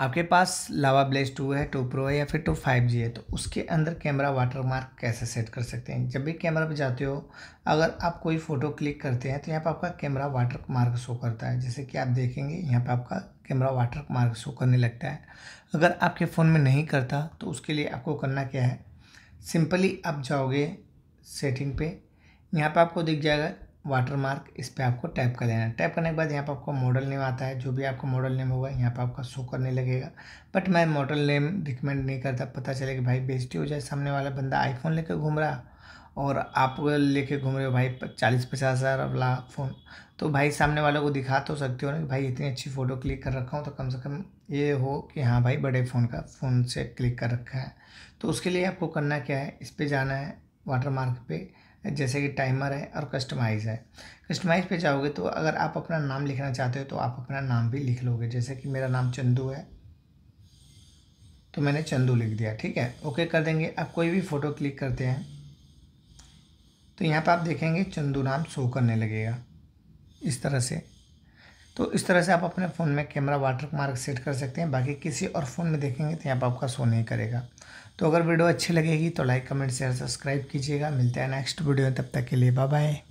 आपके पास Lava Blaze two है टू प्रो है या फिर टू फाइव जी है तो उसके अंदर कैमरा वाटरमार्क कैसे सेट कर सकते हैं जब भी कैमरा पर जाते हो अगर आप कोई फ़ोटो क्लिक करते हैं तो यहाँ पर आपका कैमरा वाटर मार्क शो करता है जैसे कि आप देखेंगे यहाँ पर आपका कैमरा वाटर मार्क शो करने लगता है अगर आपके फ़ोन में नहीं करता तो उसके लिए आपको करना क्या है सिंपली आप जाओगे सेटिंग पे यहाँ पर आपको दिख जाएगा वाटर मार्क इस पर आपको टैप कर देना है टैप करने के बाद यहाँ पर आपको मॉडल नेम आता है जो भी आपका मॉडल नेम होगा यहाँ पर आपका शो करने लगेगा बट मैं मॉडल नेम रिकमेंड नहीं करता पता चले कि भाई बेजती हो जाए सामने वाला बंदा आईफोन लेके घूम रहा और आप लेके घूम रहे हो भाई चालीस पचास हज़ार वाला फ़ोन तो भाई सामने वालों को दिखा तो सकते हो ना कि भाई इतनी अच्छी फ़ोटो क्लिक कर रखा हूँ तो कम से कम ये हो कि हाँ भाई बड़े फ़ोन का फ़ोन से क्लिक कर रखा है तो उसके लिए आपको करना क्या है इस पर जाना है वाटर मार्क पर जैसे कि टाइमर है और कस्टमाइज है कस्टमाइज पे जाओगे तो अगर आप अपना नाम लिखना चाहते हो तो आप अपना नाम भी लिख लोगे जैसे कि मेरा नाम चंदू है तो मैंने चंदू लिख दिया ठीक है ओके कर देंगे आप कोई भी फ़ोटो क्लिक करते हैं तो यहाँ पर आप देखेंगे चंदू नाम शो करने लगेगा इस तरह से तो इस तरह से आप अपने फ़ोन में कैमरा वाटर मार्क सेट कर सकते हैं बाकी किसी और फ़ोन में देखेंगे तो यहाँ पर आपका शो नहीं करेगा तो अगर वीडियो अच्छी लगेगी तो लाइक कमेंट शेयर सब्सक्राइब कीजिएगा मिलते हैं नेक्स्ट वीडियो तब तक के लिए बाय बाय